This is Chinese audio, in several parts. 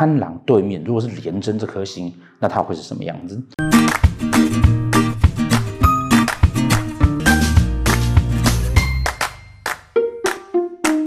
贪狼对面如果是廉贞这颗星，那它会是什么样子？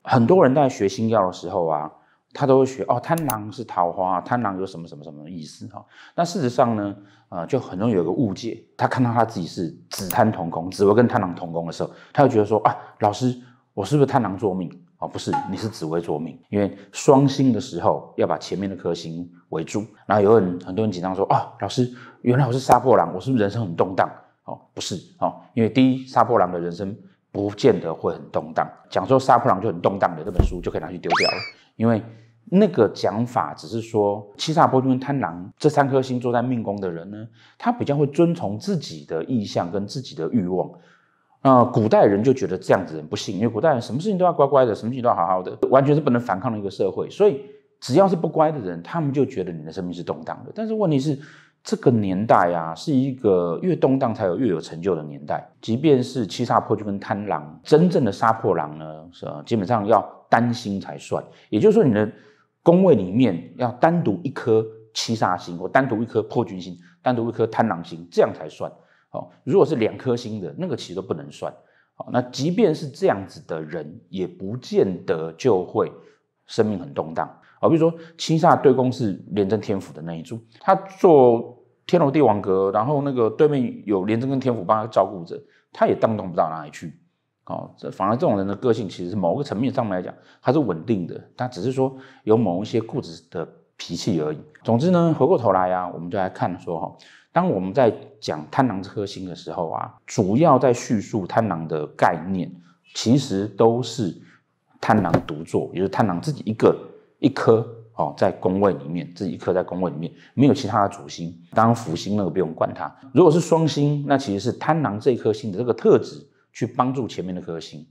很多人在学星耀的时候啊，他都会学哦，贪狼是桃花，贪狼有什么什么什么意思哈？那事实上呢，呃，就很容易有个误解，他看到他自己是紫贪同宫，紫薇跟贪狼同宫的时候，他就觉得说啊，老师。我是不是贪狼座命啊？不是，你是紫薇座命。因为双星的时候要把前面那颗星围住。然后有人很多人紧张说：哦，老师，原来我是杀破狼，我是不是人生很动荡？哦，不是哦，因为第一，杀破狼的人生不见得会很动荡。讲说杀破狼就很动荡的那本书就可以拿去丢掉了，因为那个讲法只是说七煞破军贪狼这三颗星坐在命宫的人呢，他比较会遵从自己的意向跟自己的欲望。啊，古代人就觉得这样子人不信，因为古代人什么事情都要乖乖的，什么事情都要好好的，完全是不能反抗的一个社会。所以只要是不乖的人，他们就觉得你的生命是动荡的。但是问题是，这个年代啊，是一个越动荡才有越有成就的年代。即便是七煞破军跟贪狼，真正的杀破狼呢，是基本上要担心才算。也就是说，你的宫位里面要单独一颗七煞星，或单独一颗破军星，单独一颗贪狼星，这样才算。哦，如果是两颗星的那个其实都不能算。好，那即便是这样子的人，也不见得就会生命很动荡。好，比如说七煞对宫是廉贞天府的那一组，他做天罗地网格，然后那个对面有廉贞跟天府帮他照顾着，他也动不到哪里去。哦，这反而这种人的个性，其实某个层面上来讲，他是稳定的，他只是说有某一些固执的脾气而已。总之呢，回过头来啊，我们就来看说哈。当我们在讲贪狼这颗星的时候啊，主要在叙述贪狼的概念，其实都是贪狼独坐，也是贪狼自己一个一颗哦，在宫位里面，自己一颗在宫位里面，没有其他的主星。当然，福星那个不用管它。如果是双星，那其实是贪狼这颗星的这个特质去帮助前面的颗星。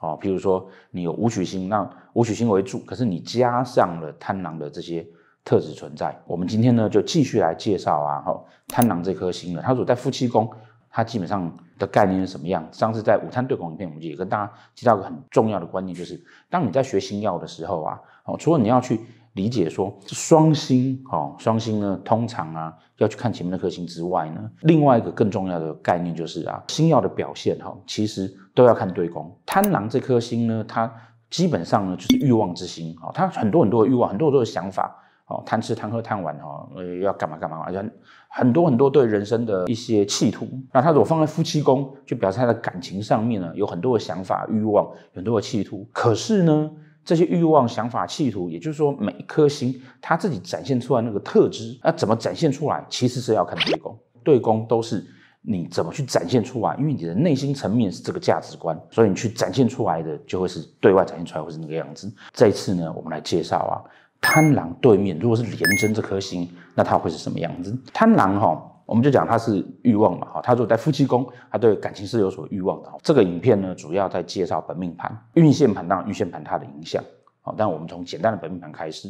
哦，譬如说你有武曲星，那武曲星为主，可是你加上了贪狼的这些。特质存在。我们今天呢，就继续来介绍啊，哈，贪狼这颗星了。它所在夫妻宫，它基本上的概念是什么样？上次在午餐对宫影片，我们也跟大家提到个很重要的观念，就是当你在学星耀的时候啊，哦，除了你要去理解说双星，哦，双星呢，通常啊，要去看前面那颗星之外呢，另外一个更重要的概念就是啊，星耀的表现，哈，其实都要看对宫。贪狼这颗星呢，它基本上呢，就是欲望之星，哦，它很多很多的欲望，很多很多的想法。哦，贪吃、贪喝、贪玩，哈，呃，要干嘛干嘛，而且很多很多对人生的一些企图。那他如果放在夫妻宫，就表示他的感情上面呢，有很多的想法、欲望、很多的企图。可是呢，这些欲望、想法、企图，也就是说，每颗心他自己展现出来那个特质，那怎么展现出来，其实是要看对宫。对宫都是你怎么去展现出来，因为你的内心层面是这个价值观，所以你去展现出来的就会是对外展现出来会是那个样子。这一次呢，我们来介绍啊。贪狼对面，如果是廉贞这颗星，那他会是什么样子？贪狼哈，我们就讲他是欲望嘛，哈，他果在夫妻宫，他对感情是有所欲望的。这个影片呢，主要在介绍本命盘、运线盘当、运线盘它的影响，好，但我们从简单的本命盘开始。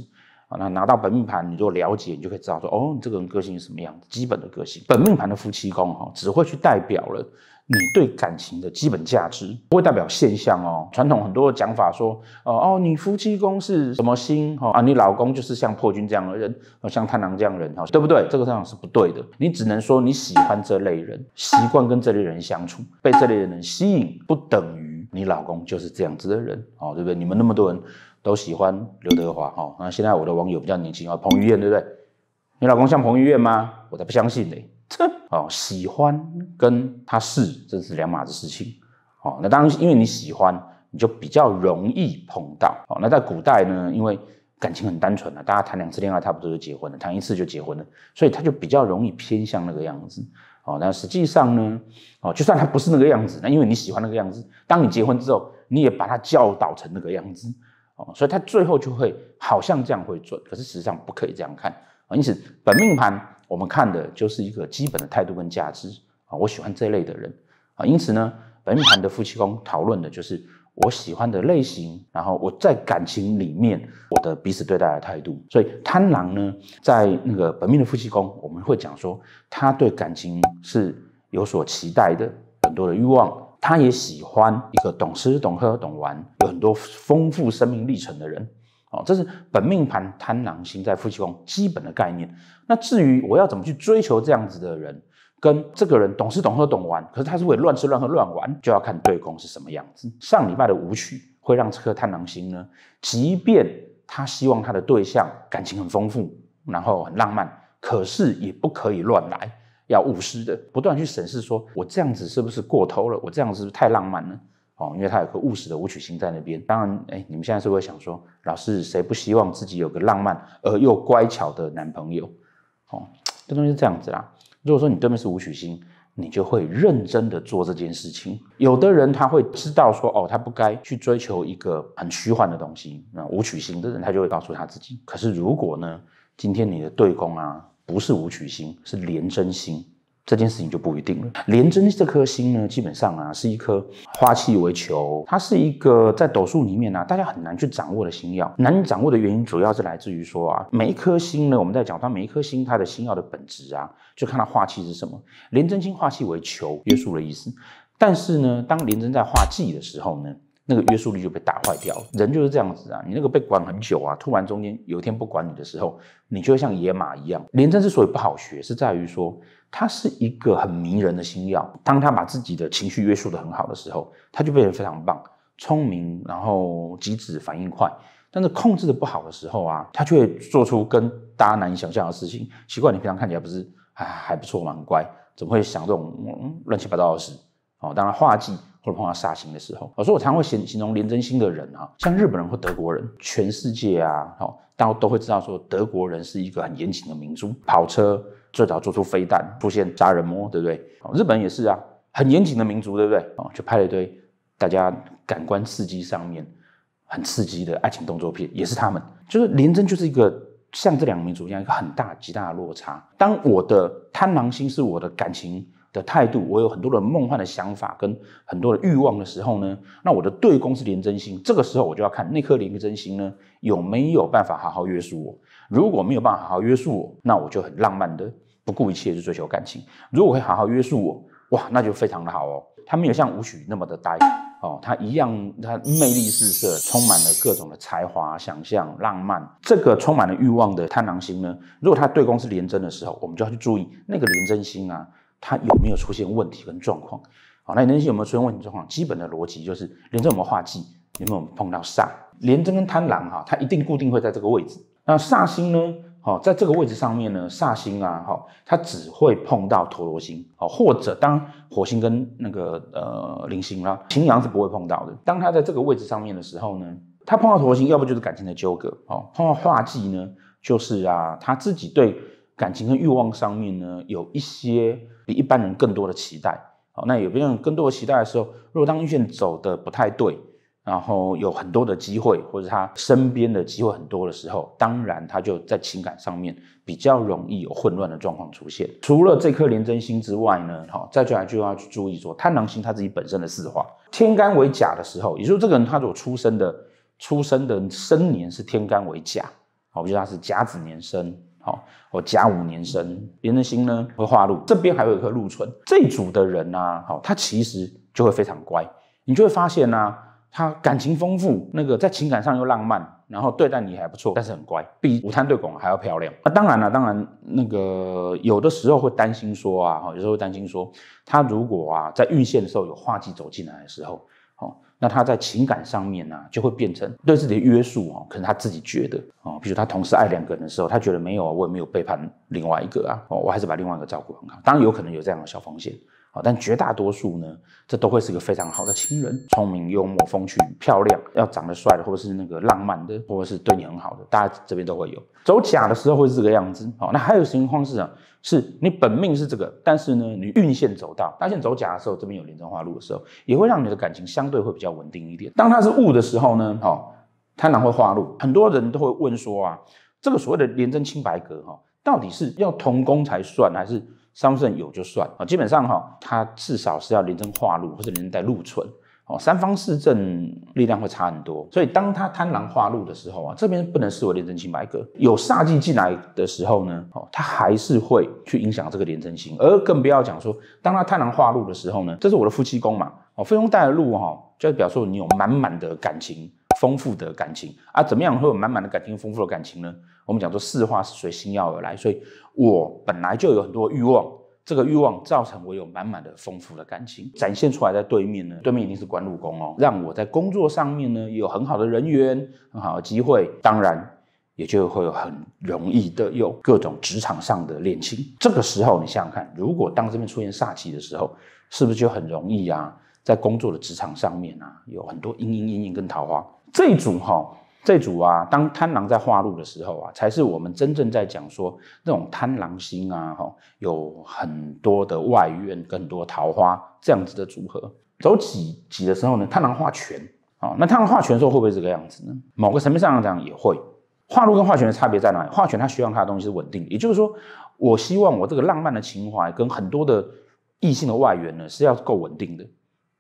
那拿到本命盘，你就了解，你就可以知道说，哦，你这个人个性是什么样子，基本的个性。本命盘的夫妻宫哈，只会去代表了你对感情的基本价值，不会代表现象哦。传统很多讲法说，哦哦，你夫妻宫是什么星哈啊，你老公就是像破军这样的人，像贪狼这样人哈，对不对？这个上是不对的。你只能说你喜欢这类人，习惯跟这类人相处，被这类人吸引，不等于你老公就是这样子的人，哦，对不对？你们那么多人。都喜欢刘德华哈，那现在我的网友比较年轻啊，彭于晏对不对？你老公像彭于晏吗？我才不相信呢！这哦，喜欢跟他是这是两码子事情哦。那当因为你喜欢，你就比较容易碰到哦。那在古代呢，因为感情很单纯啊，大家谈两次恋爱差不多就结婚了，谈一次就结婚了，所以他就比较容易偏向那个样子哦。那实际上呢，哦，就算他不是那个样子，那因为你喜欢那个样子，当你结婚之后，你也把他教导成那个样子。哦，所以他最后就会好像这样会准，可是实际上不可以这样看啊。因此，本命盘我们看的就是一个基本的态度跟价值啊。我喜欢这类的人啊。因此呢，本命盘的夫妻宫讨论的就是我喜欢的类型，然后我在感情里面我的彼此对待的态度。所以贪狼呢，在那个本命的夫妻宫，我们会讲说他对感情是有所期待的，很多的欲望。他也喜欢一个懂吃、懂喝、懂玩，有很多丰富生命历程的人。哦，这是本命盘贪狼星在夫妻宫基本的概念。那至于我要怎么去追求这样子的人，跟这个人懂吃、懂喝、懂玩，可是他是会乱吃、乱喝、乱玩，就要看对宫是什么样子。上礼拜的舞曲会让这颗贪狼星呢，即便他希望他的对象感情很丰富，然后很浪漫，可是也不可以乱来。要务实的，不断去审视，说我这样子是不是过头了？我这样子是是不太浪漫了？哦，因为他有个务实的武曲星在那边。当然，哎，你们现在是会想说，老师，谁不希望自己有个浪漫而又乖巧的男朋友？哦，这东西是这样子啦。如果说你对面是武曲星，你就会认真的做这件事情。有的人他会知道说，哦，他不该去追求一个很虚幻的东西。那武曲星的人，他就会告诉他自己。可是如果呢，今天你的对宫啊？不是武曲星，是廉贞星，这件事情就不一定了。廉贞这颗星呢，基本上啊是一颗化气为球，它是一个在斗数里面呢，大家很难去掌握的星耀。难掌握的原因，主要是来自于说啊，每一颗星呢，我们在讲它每一颗星它的星耀的本质啊，就看它化气是什么。廉贞星化气为球，约束的意思。但是呢，当廉贞在化忌的时候呢？那个约束力就被打坏掉了。人就是这样子啊，你那个被管很久啊，突然中间有一天不管你的时候，你就会像野马一样。廉政之所以不好学，是在于说它是一个很迷人的心要。当他把自己的情绪约束的很好的时候，他就变得非常棒、聪明，然后机智、反应快。但是控制的不好的时候啊，他却做出跟大家难以想象的事情。奇怪，你平常看起来不是啊还不错嘛，很乖，怎么会想这种乱七八糟的事？哦，当然画技。或者碰到煞星的时候，所以我常会形形容廉真星的人哈，像日本人或德国人，全世界啊，好，大家都会知道说德国人是一个很严谨的民族，跑车最早做出飞弹，出现杀人魔，对不对？日本也是啊，很严谨的民族，对不对？哦，就拍了一堆大家感官刺激上面很刺激的爱情动作片，也是他们，就是廉真就是一个像这两个民族一样，一个很大极大的落差。当我的贪婪心是我的感情。的态度，我有很多的梦幻的想法跟很多的欲望的时候呢，那我的对宫是廉贞星，这个时候我就要看那颗廉贞星呢有没有办法好好约束我。如果没有办法好好约束我，那我就很浪漫的不顾一切去追求感情。如果会好好约束我，哇，那就非常的好哦。他没有像武曲那么的呆哦，他一样，他魅力四射，充满了各种的才华、想象、浪漫。这个充满了欲望的贪狼星呢，如果他对宫是廉贞的时候，我们就要去注意那个廉贞星啊。它有没有出现问题跟状况？好，那人心有没有出现问题状况？基本的逻辑就是，连针有没有化忌？有没有碰到煞？连针跟贪狼哈，它一定固定会在这个位置。那煞星呢？好，在这个位置上面呢，煞星啊，好，它只会碰到陀罗星，好，或者当火星跟那个呃铃星啦，擎羊是不会碰到的。当它在这个位置上面的时候呢，它碰到陀罗星，要不就是感情的纠葛，好，碰到化忌呢，就是啊，他自己对。感情跟欲望上面呢，有一些比一般人更多的期待。好，那有别人更多的期待的时候，如果当遇线走的不太对，然后有很多的机会，或者他身边的机会很多的时候，当然他就在情感上面比较容易有混乱的状况出现。除了这颗廉贞星之外呢，好，再再来就要去注意说贪狼星他自己本身的四化，天干为甲的时候，也就是这个人他所出生的出生的生年是天干为甲，好，我如他是甲子年生。好，我甲午年生，别人心呢会化禄，这边还有一颗禄存，这组的人呢，好，他其实就会非常乖，你就会发现呢，他感情丰富，那个在情感上又浪漫，然后对待你还不错，但是很乖，比午餐对拱还要漂亮啊。当然了，当然那个有的时候会担心说啊，哈，有时候会担心说他如果啊在运线的时候有化忌走进来的时候，哦，那他在情感上面呢就会变成对自己的约束哦，可能他自己觉得。哦，比如他同时爱两个人的时候，他觉得没有啊，我也没有背叛另外一个啊，我我还是把另外一个照顾很好。当然有可能有这样的小风险，哦，但绝大多数呢，这都会是个非常好的亲人，聪明、幽默、风趣、漂亮，要长得帅的，或者是那个浪漫的，或者是对你很好的，大家这边都会有。走假的时候会是这个样子，好，那还有情况是啥？是你本命是这个，但是呢，你运线走到大线走假的时候，这边有连城花路的时候，也会让你的感情相对会比较稳定一点。当它是物的时候呢，好。贪婪会化禄，很多人都会问说啊，这个所谓的廉贞清白格哈，到底是要同宫才算，还是三方有就算啊？基本上哈，它至少是要廉贞化禄或者连带禄存哦。三方四正力量会差很多，所以当它贪婪化禄的时候啊，这边不能视为廉贞清白格。有煞气进来的时候呢，哦，它还是会去影响这个廉贞星，而更不要讲说，当它贪婪化禄的时候呢，这是我的夫妻宫嘛，哦，夫妻宫带禄哈，就表示说你有满满的感情。丰富的感情啊，怎么样会有满满的感情、丰富的感情呢？我们讲说，四化是随星要而来，所以我本来就有很多欲望，这个欲望造成我有满满的丰富的感情，展现出来在对面呢。对面一定是官禄宫哦，让我在工作上面呢有很好的人缘、很好的机会，当然也就会很容易的有各种职场上的恋情。这个时候你想想看，如果当这边出现煞气的时候，是不是就很容易啊，在工作的职场上面啊，有很多姻姻姻姻跟桃花。这一组哈，这组啊，当贪狼在化禄的时候啊，才是我们真正在讲说那种贪狼星啊，哈，有很多的外跟很多桃花这样子的组合。走几几的时候呢，贪狼化权啊，那贪狼化权的时候会不会这个样子呢？某个层面上讲也会。化禄跟化权的差别在哪里？化权他希望他的东西是稳定，也就是说，我希望我这个浪漫的情怀跟很多的异性的外缘呢是要够稳定的，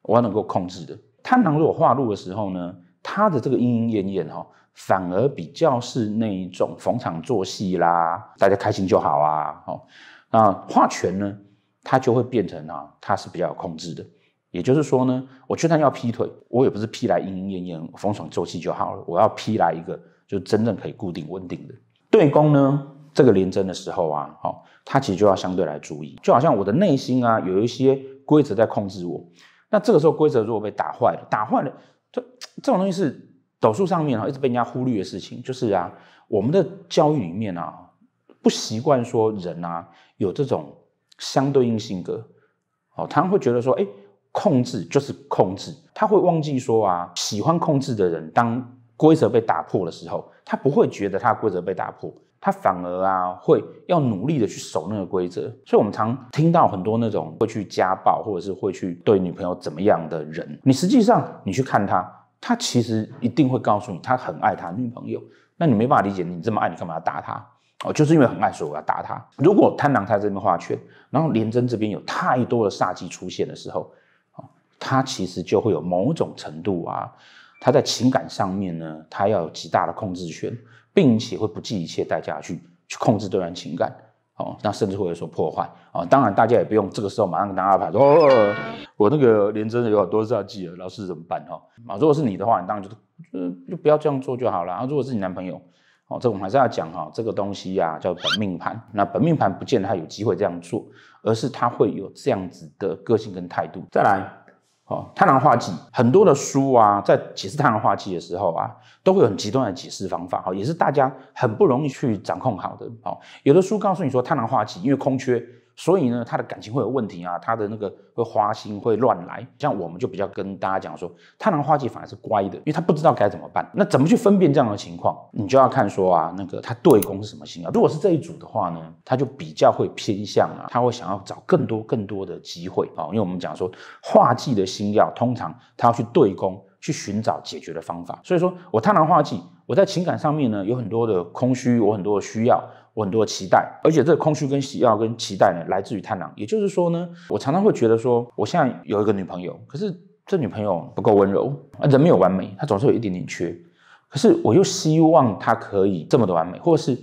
我要能够控制的。贪狼如果化禄的时候呢？他的这个莺莺燕燕哈，反而比较是那一种逢场作戏啦，大家开心就好啊。好，那话权呢，他就会变成啊，他是比较有控制的。也就是说呢，我就算要劈腿，我也不是劈来莺莺燕燕逢场作戏就好了，我要劈来一个就真正可以固定稳定的。对攻呢，这个连针的时候啊，好，他其实就要相对来注意，就好像我的内心啊，有一些规则在控制我。那这个时候规则如果被打坏了，打坏了。这这种东西是斗数上面啊，一直被人家忽略的事情，就是啊，我们的教育里面啊，不习惯说人啊有这种相对应性格，哦，他会觉得说，哎，控制就是控制，他会忘记说啊，喜欢控制的人，当规则被打破的时候，他不会觉得他规则被打破。他反而啊，会要努力的去守那个规则，所以我们常听到很多那种会去家暴，或者是会去对女朋友怎么样的人，你实际上你去看他，他其实一定会告诉你，他很爱他女朋友。那你没办法理解，你这么爱你干嘛要打他？哦，就是因为很爱，所以我要打他。如果贪狼他这边画圈，然后廉贞这边有太多的煞气出现的时候，哦，他其实就会有某种程度啊，他在情感上面呢，他要有极大的控制权。并且会不计一切代价去去控制对方情感，哦，那甚至会有所破坏啊。当然，大家也不用这个时候马上拿二排说，哦我那个连真的有好多是要记的，老师怎么办哈？啊，如果是你的话，你当然就就就不要这样做就好了。啊，如果是你男朋友，哦，这我们还是要讲哈，这个东西呀叫本命盘。那本命盘不见得他有机会这样做，而是他会有这样子的个性跟态度。再来。哦，贪狼化忌，很多的书啊，在解释贪狼化忌的时候啊，都会有很极端的解释方法，哈，也是大家很不容易去掌控好的。好，有的书告诉你说，贪狼化忌，因为空缺。所以呢，他的感情会有问题啊，他的那个会花心会乱来。像我们就比较跟大家讲说，太狼花季反而是乖的，因为他不知道该怎么办。那怎么去分辨这样的情况？你就要看说啊，那个他对宫是什么星啊？如果是这一组的话呢，他就比较会偏向啊，他会想要找更多更多的机会啊，因为我们讲说化忌的星曜，通常他要去对宫。去寻找解决的方法，所以说我贪囊化忌，我在情感上面呢有很多的空虚，我很多的需要，我很多的期待，而且这空虚跟需要跟期待呢来自于贪囊。也就是说呢，我常常会觉得说，我现在有一个女朋友，可是这女朋友不够温柔，人没有完美，她总是有一点点缺，可是我又希望她可以这么的完美，或是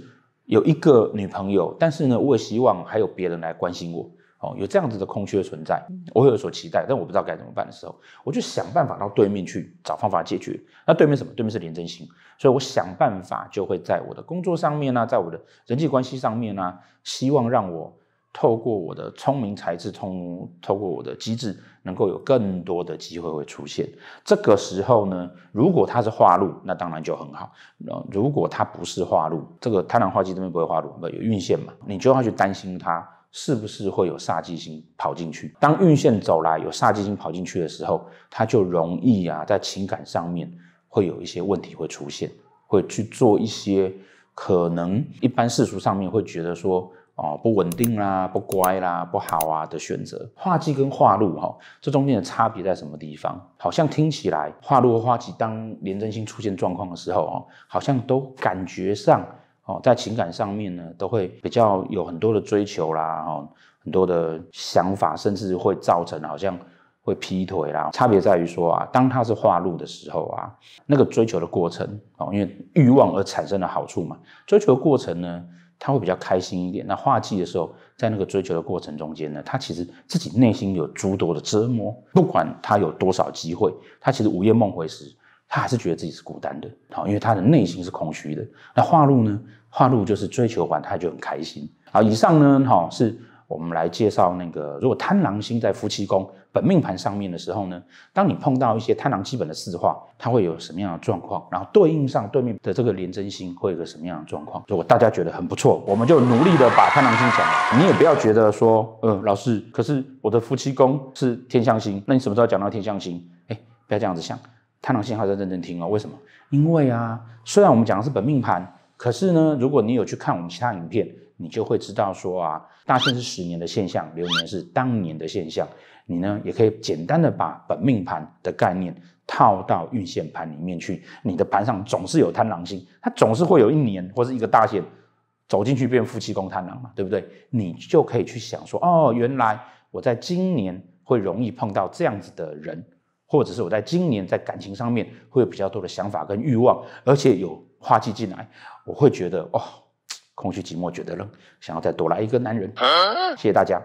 有一个女朋友，但是呢，我也希望还有别人来关心我。哦，有这样子的空缺存在，我会有所期待，但我不知道该怎么办的时候，我就想办法到对面去找方法解决。那对面什么？对面是廉真心，所以我想办法就会在我的工作上面呢，在我的人际关系上面呢，希望让我透过我的聪明才智，通透过我的机智，能够有更多的机会会出现。这个时候呢，如果它是化禄，那当然就很好；那如果它不是化禄，这个贪婪化忌这边不会化禄，不有运线嘛，你就要去担心它。是不是会有煞忌星跑进去？当运线走来，有煞忌星跑进去的时候，他就容易啊，在情感上面会有一些问题会出现，会去做一些可能一般世俗上面会觉得说哦不稳定啦、不乖啦、不好啊的选择。化忌跟化禄哈，这中间的差别在什么地方？好像听起来化禄和化忌，当廉贞星出现状况的时候哦，好像都感觉上。哦，在情感上面呢，都会比较有很多的追求啦，哈，很多的想法，甚至会造成好像会劈腿啦。差别在于说啊，当他是化路的时候啊，那个追求的过程，哦，因为欲望而产生的好处嘛。追求的过程呢，他会比较开心一点。那化忌的时候，在那个追求的过程中间呢，他其实自己内心有诸多的折磨。不管他有多少机会，他其实午夜梦回时。他还是觉得自己是孤单的，好，因为他的内心是空虚的。那化禄呢？化禄就是追求完他就很开心。好，以上呢，哈，是我们来介绍那个，如果贪狼星在夫妻宫本命盘上面的时候呢，当你碰到一些贪狼基本的四化，它会有什么样的状况？然后对应上对面的这个廉贞星，会有个什么样的状况？如果大家觉得很不错，我们就努力的把贪狼星讲。你也不要觉得说，嗯，老师，可是我的夫妻宫是天相星，那你什么时候讲到天相星？哎，不要这样子想。贪狼星，号在认真听哦？为什么？因为啊，虽然我们讲的是本命盘，可是呢，如果你有去看我们其他影片，你就会知道说啊，大限是十年的现象，流年是当年的现象。你呢，也可以简单的把本命盘的概念套到运线盘里面去。你的盘上总是有贪狼星，它总是会有一年或者一个大限走进去变夫妻宫贪狼嘛，对不对？你就可以去想说，哦，原来我在今年会容易碰到这样子的人。或者是我在今年在感情上面会有比较多的想法跟欲望，而且有花季进来，我会觉得哦，空虚寂寞，觉得冷，想要再多来一个男人。谢谢大家。